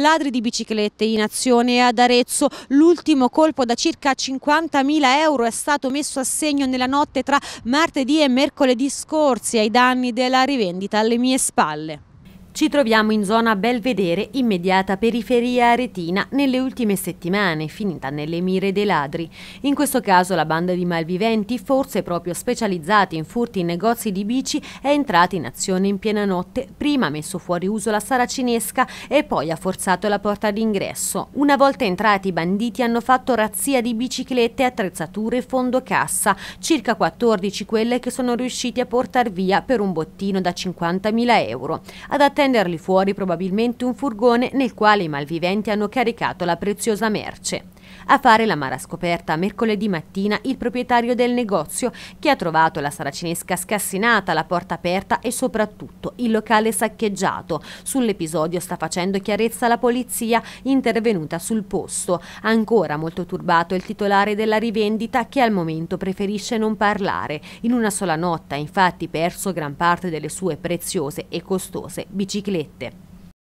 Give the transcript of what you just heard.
ladri di biciclette in azione ad Arezzo. L'ultimo colpo da circa 50.000 euro è stato messo a segno nella notte tra martedì e mercoledì scorsi ai danni della rivendita alle mie spalle. Ci troviamo in zona Belvedere, immediata periferia aretina, nelle ultime settimane, finita nelle mire dei ladri. In questo caso la banda di malviventi, forse proprio specializzata in furti in negozi di bici, è entrata in azione in piena notte. Prima ha messo fuori uso la saracinesca e poi ha forzato la porta d'ingresso. Una volta entrati i banditi hanno fatto razzia di biciclette, attrezzature e fondo cassa, circa 14 quelle che sono riusciti a portare via per un bottino da 50.000 euro. Ad attenderli fuori probabilmente un furgone nel quale i malviventi hanno caricato la preziosa merce. A fare la mara scoperta mercoledì mattina il proprietario del negozio che ha trovato la saracinesca scassinata, la porta aperta e soprattutto il locale saccheggiato. Sull'episodio sta facendo chiarezza la polizia intervenuta sul posto. Ancora molto turbato il titolare della rivendita che al momento preferisce non parlare. In una sola notte ha infatti perso gran parte delle sue preziose e costose biciclette.